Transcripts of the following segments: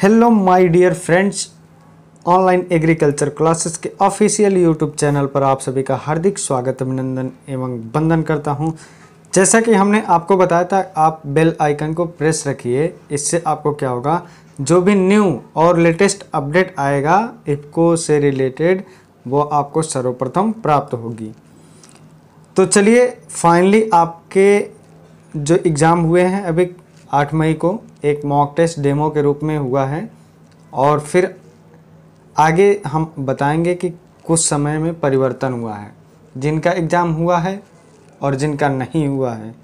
hello my dear friends online agriculture classes के official YouTube channel पर आप सभी का हार्दिक स्वागत अभिनंदन एवं वंदन करता हूं जैसा कि हमने आपको बताया था आप बेल आइकन को प्रेस रखिए इससे आपको क्या होगा जो भी न्यू और लेटेस्ट अपडेट आएगा इफको से रिलेटेड वो आपको सर्वप्रथम प्राप्त होगी तो चलिए फाइनली आपके जो एग्ज़ाम हुए हैं अभी 8 मई को एक मॉक टेस्ट डेमो के रूप में हुआ है और फिर आगे हम बताएंगे कि कुछ समय में परिवर्तन हुआ है जिनका एग्ज़ाम हुआ है और जिनका नहीं हुआ है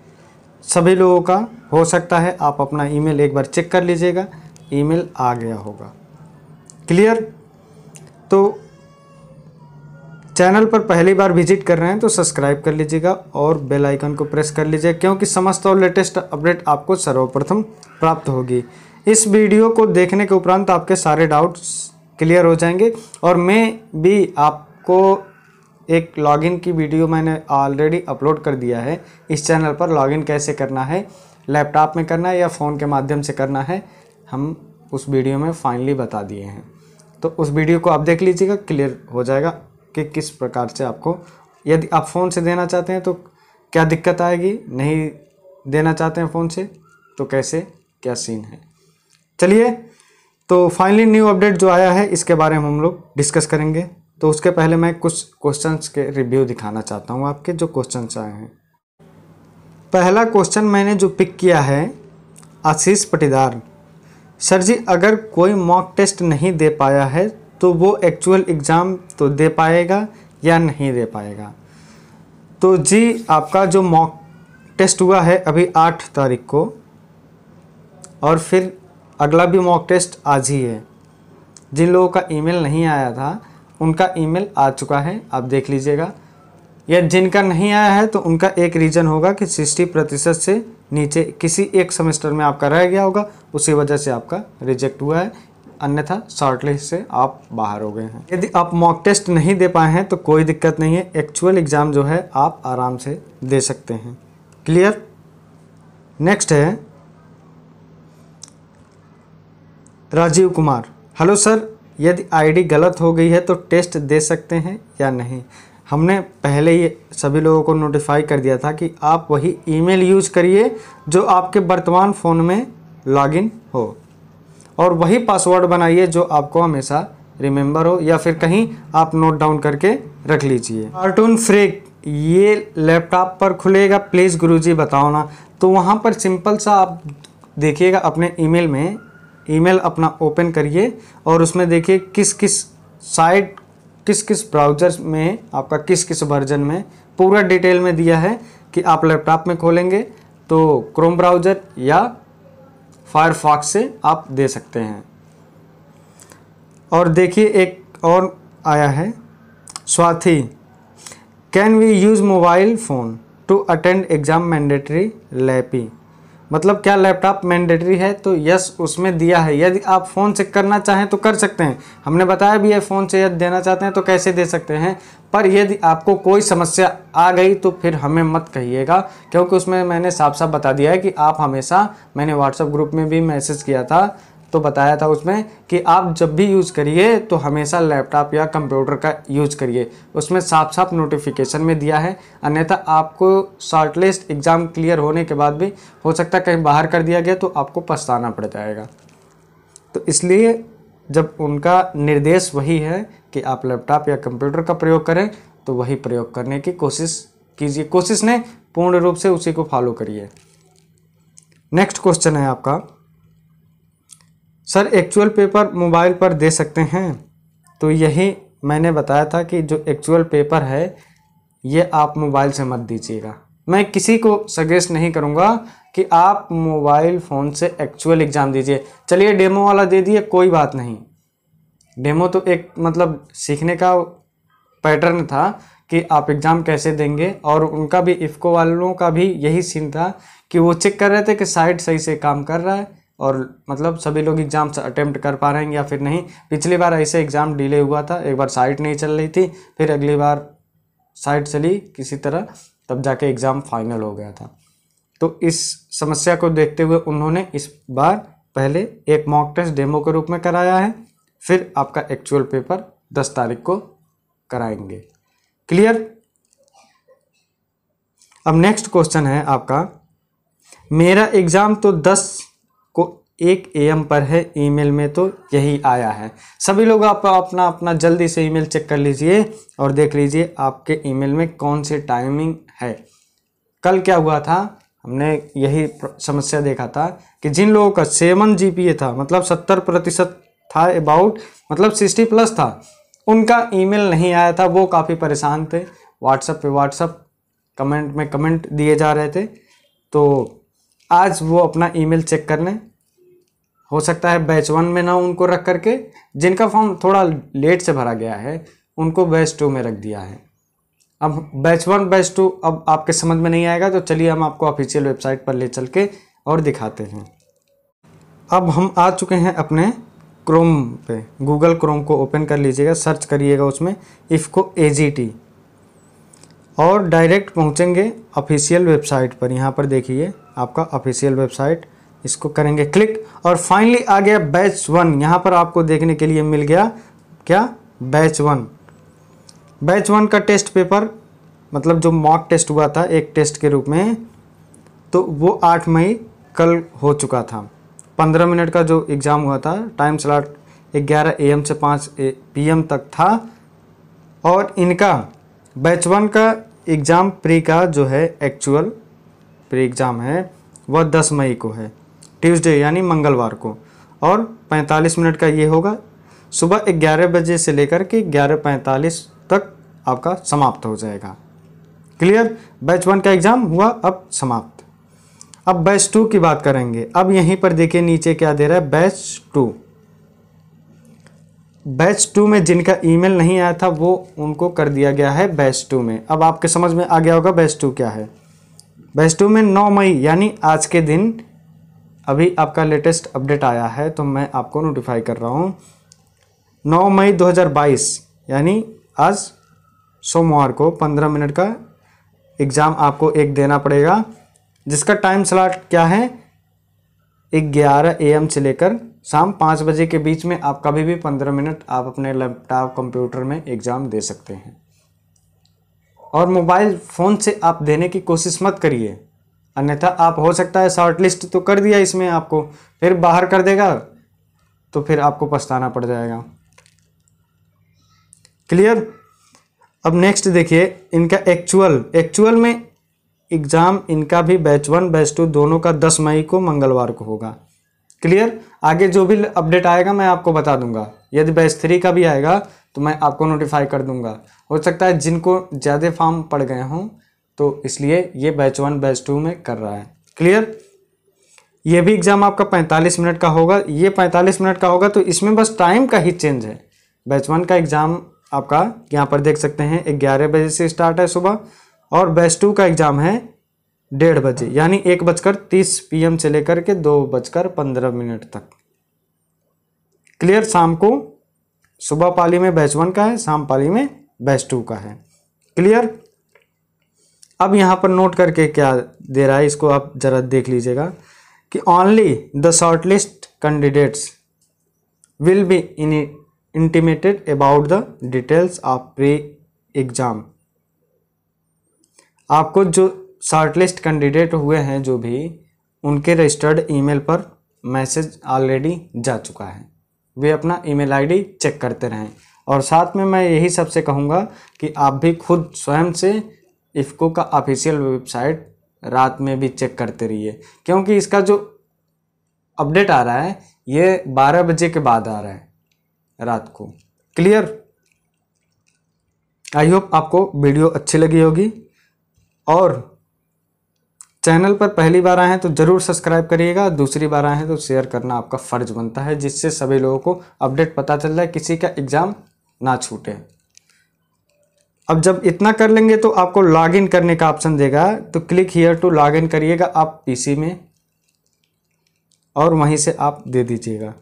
सभी लोगों का हो सकता है आप अपना ईमेल एक बार चेक कर लीजिएगा ईमेल आ गया होगा क्लियर तो चैनल पर पहली बार विजिट कर रहे हैं तो सब्सक्राइब कर लीजिएगा और बेल आइकन को प्रेस कर लीजिएगा क्योंकि समस्त और लेटेस्ट अपडेट आपको सर्वप्रथम प्राप्त होगी इस वीडियो को देखने के उपरांत आपके सारे डाउट्स क्लियर हो जाएंगे और मैं भी आपको एक लॉगिन की वीडियो मैंने ऑलरेडी अपलोड कर दिया है इस चैनल पर लॉगिन कैसे करना है लैपटॉप में करना है या फ़ोन के माध्यम से करना है हम उस वीडियो में फाइनली बता दिए हैं तो उस वीडियो को आप देख लीजिएगा क्लियर हो जाएगा कि किस प्रकार से आपको यदि आप फ़ोन से देना चाहते हैं तो क्या दिक्कत आएगी नहीं देना चाहते हैं फ़ोन से तो कैसे क्या सीन है चलिए तो फाइनली न्यू अपडेट जो आया है इसके बारे में हम लोग डिस्कस करेंगे तो उसके पहले मैं कुछ क्वेश्चंस के रिव्यू दिखाना चाहता हूँ आपके जो क्वेश्चंस आए हैं पहला क्वेश्चन मैंने जो पिक किया है आशीष पटीदार सर जी अगर कोई मॉक टेस्ट नहीं दे पाया है तो वो एक्चुअल एग्ज़ाम तो दे पाएगा या नहीं दे पाएगा तो जी आपका जो मॉक टेस्ट हुआ है अभी आठ तारीख को और फिर अगला भी मॉक टेस्ट आज ही है जिन लोगों का ईमेल नहीं आया था उनका ईमेल आ चुका है आप देख लीजिएगा या जिनका नहीं आया है तो उनका एक रीज़न होगा कि सिक्सटी प्रतिशत से नीचे किसी एक सेमेस्टर में आपका रह गया होगा उसी वजह से आपका रिजेक्ट हुआ है अन्यथा शॉर्टलिस्ट से आप बाहर हो गए हैं यदि आप मॉक टेस्ट नहीं दे पाए हैं तो कोई दिक्कत नहीं है एक्चुअल एग्ज़ाम जो है आप आराम से दे सकते हैं क्लियर नेक्स्ट है राजीव कुमार हेलो सर यदि आईडी गलत हो गई है तो टेस्ट दे सकते हैं या नहीं हमने पहले ही सभी लोगों को नोटिफाई कर दिया था कि आप वही ईमेल यूज़ करिए जो आपके वर्तमान फ़ोन में लॉगिन हो और वही पासवर्ड बनाइए जो आपको हमेशा रिमेंबर हो या फिर कहीं आप नोट डाउन करके रख लीजिए कार्टून फ्रेक ये लैपटॉप पर खुलेगा प्लीज़ गुरुजी बताओ ना तो वहाँ पर सिंपल सा आप देखिएगा अपने ईमेल में ईमेल अपना ओपन करिए और उसमें देखिए किस किस साइट किस किस ब्राउज़र में आपका किस किस वर्जन में पूरा डिटेल में दिया है कि आप लैपटॉप में खोलेंगे तो क्रोम ब्राउज़र या फायरफॉक्स से आप दे सकते हैं और देखिए एक और आया है Swathi can we use mobile phone to attend exam mandatory lappy मतलब क्या लैपटॉप मैंडेटरी है तो यस उसमें दिया है यदि आप फ़ोन से करना चाहें तो कर सकते हैं हमने बताया भी है फ़ोन से यदि देना चाहते हैं तो कैसे दे सकते हैं पर यदि आपको कोई समस्या आ गई तो फिर हमें मत कहिएगा क्योंकि उसमें मैंने साफ साफ बता दिया है कि आप हमेशा मैंने व्हाट्सएप ग्रुप में भी मैसेज किया था तो बताया था उसमें कि आप जब भी यूज़ करिए तो हमेशा लैपटॉप या कंप्यूटर का यूज़ करिए उसमें साफ साफ नोटिफिकेशन में दिया है अन्यथा आपको शॉर्टलिस्ट एग्ज़ाम क्लियर होने के बाद भी हो सकता है कहीं बाहर कर दिया गया तो आपको पछताना पड़ जाएगा तो इसलिए जब उनका निर्देश वही है कि आप लैपटॉप या कंप्यूटर का प्रयोग करें तो वही प्रयोग करने की कोशिश कीजिए कोशिश ने पूर्ण रूप से उसी को फॉलो करिए नेक्स्ट क्वेश्चन है आपका सर एक्चुअल पेपर मोबाइल पर दे सकते हैं तो यही मैंने बताया था कि जो एक्चुअल पेपर है ये आप मोबाइल से मत दीजिएगा मैं किसी को सजेस्ट नहीं करूँगा कि आप मोबाइल फ़ोन से एक्चुअल एग्ज़ाम दीजिए चलिए डेमो वाला दे दिए कोई बात नहीं डेमो तो एक मतलब सीखने का पैटर्न था कि आप एग्ज़ाम कैसे देंगे और उनका भी इफ़को वालों का भी यही सीन था कि वो चेक कर रहे थे कि साइट सही से काम कर रहा है और मतलब सभी लोग एग्ज़ाम अटैम्प्ट कर पा रहे हैं या फिर नहीं पिछली बार ऐसे एग्ज़ाम डिले हुआ था एक बार साइट नहीं चल रही थी फिर अगली बार साइट चली किसी तरह तब जाके एग्ज़ाम फाइनल हो गया था तो इस समस्या को देखते हुए उन्होंने इस बार पहले एक मॉक टेस्ट डेमो के रूप में कराया है फिर आपका एक्चुअल पेपर दस तारीख को कराएंगे क्लियर अब नेक्स्ट क्वेश्चन है आपका मेरा एग्ज़ाम तो दस एक ए एम पर है ईमेल में तो यही आया है सभी लोग आप अपना अपना जल्दी से ईमेल चेक कर लीजिए और देख लीजिए आपके ईमेल में कौन सी टाइमिंग है कल क्या हुआ था हमने यही समस्या देखा था कि जिन लोगों का सेवन जी था मतलब सत्तर प्रतिशत था अबाउट मतलब सिक्सटी प्लस था उनका ईमेल नहीं आया था वो काफ़ी परेशान थे व्हाट्सएप पे व्हाट्सअप कमेंट में कमेंट दिए जा रहे थे तो आज वो अपना ईमेल चेक कर लें हो सकता है बैच वन में ना उनको रख करके जिनका फॉर्म थोड़ा लेट से भरा गया है उनको बैच टू में रख दिया है अब बैच वन बैच टू अब आपके समझ में नहीं आएगा तो चलिए हम आपको ऑफिशियल वेबसाइट पर ले चल के और दिखाते हैं अब हम आ चुके हैं अपने क्रोम पे गूगल क्रोम को ओपन कर लीजिएगा सर्च करिएगा उसमें इफ़को ए जी टी और डायरेक्ट पहुंचेंगे ऑफिशियल वेबसाइट पर यहाँ पर देखिए आपका ऑफिशियल वेबसाइट इसको करेंगे क्लिक और फाइनली आ गया बैच वन यहाँ पर आपको देखने के लिए मिल गया क्या बैच वन बैच वन का टेस्ट पेपर मतलब जो मॉक टेस्ट हुआ था एक टेस्ट के रूप में तो वो आठ मई कल हो चुका था पंद्रह मिनट का जो एग्ज़ाम हुआ था टाइम स्लॉट ग्यारह ए एम से पाँच पी एम तक था और इनका बैच वन का एग्ज़ाम प्री का जो है एक्चुअल प्री एग्ज़ाम है वह दस मई को है ट्यूसडे यानी मंगलवार को और 45 मिनट का ये होगा सुबह ग्यारह बजे से लेकर के ग्यारह पैंतालीस तक आपका समाप्त हो जाएगा क्लियर बैच वन का एग्ज़ाम हुआ अब समाप्त अब बैच टू की बात करेंगे अब यहीं पर देखिए नीचे क्या दे रहा है बैच टू बैच टू में जिनका ईमेल नहीं आया था वो उनको कर दिया गया है बैच टू में अब आपके समझ में आ गया होगा बैच टू क्या है बैच टू में 9 मई यानी आज के दिन अभी आपका लेटेस्ट अपडेट आया है तो मैं आपको नोटिफाई कर रहा हूँ नौ मई 2022 यानी आज सोमवार को पंद्रह मिनट का एग्ज़ाम आपको एक देना पड़ेगा जिसका टाइम स्लॉट क्या है ग्यारह एम से लेकर शाम पाँच बजे के बीच में आप कभी भी पंद्रह मिनट आप अपने लैपटॉप कंप्यूटर में एग्ज़ाम दे सकते हैं और मोबाइल फ़ोन से आप देने की कोशिश मत करिए अन्यथा आप हो सकता है शॉर्ट लिस्ट तो कर दिया इसमें आपको फिर बाहर कर देगा तो फिर आपको पछताना पड़ जाएगा क्लियर अब नेक्स्ट देखिए इनका एक्चुअल एक्चुअल में एग्ज़ाम इनका भी बैच वन बैच टू दोनों का दस मई को मंगलवार को होगा क्लियर आगे जो भी अपडेट आएगा मैं आपको बता दूंगा यदि बैच थ्री का भी आएगा तो मैं आपको नोटिफाई कर दूंगा हो सकता है जिनको ज़्यादा फॉर्म पड़ गए हों तो इसलिए ये बैच वन बैच टू में कर रहा है क्लियर ये भी एग्ज़ाम आपका 45 मिनट का होगा ये 45 मिनट का होगा तो इसमें बस टाइम का ही चेंज है बैच वन का एग्ज़ाम आपका यहाँ पर देख सकते हैं ग्यारह बजे से स्टार्ट है सुबह और बैच टू का एग्ज़ाम है डेढ़ बजे यानी एक बजकर तीस पी से लेकर के दो बजकर पंद्रह मिनट तक क्लियर शाम को सुबह पाली में बैच वन का है शाम पाली में बैच टू का है क्लियर अब यहाँ पर नोट करके क्या दे रहा है इसको आप ज़रा देख लीजिएगा कि only the shortlist candidates will be in intimated about the details of pre exam आपको जो शॉर्टलिस्ट कैंडिडेट हुए हैं जो भी उनके रजिस्टर्ड ईमेल पर मैसेज ऑलरेडी जा चुका है वे अपना ईमेल आईडी चेक करते रहें और साथ में मैं यही सबसे कहूँगा कि आप भी खुद स्वयं से इफ़्को का ऑफिशियल वेबसाइट रात में भी चेक करते रहिए क्योंकि इसका जो अपडेट आ रहा है ये बारह बजे के बाद आ रहा है रात को क्लियर आई होप आपको वीडियो अच्छी लगी होगी और चैनल पर पहली बार आए हैं तो ज़रूर सब्सक्राइब करिएगा दूसरी बार आए हैं तो शेयर करना आपका फ़र्ज बनता है जिससे सभी लोगों को अपडेट पता चल जाए किसी का एग्ज़ाम ना छूटे अब जब इतना कर लेंगे तो आपको लॉगिन करने का ऑप्शन देगा तो क्लिक हियर टू लॉगिन करिएगा आप पीसी में और वहीं से आप दे दीजिएगा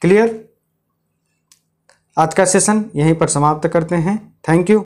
क्लियर आज का सेशन यहीं पर समाप्त करते हैं थैंक यू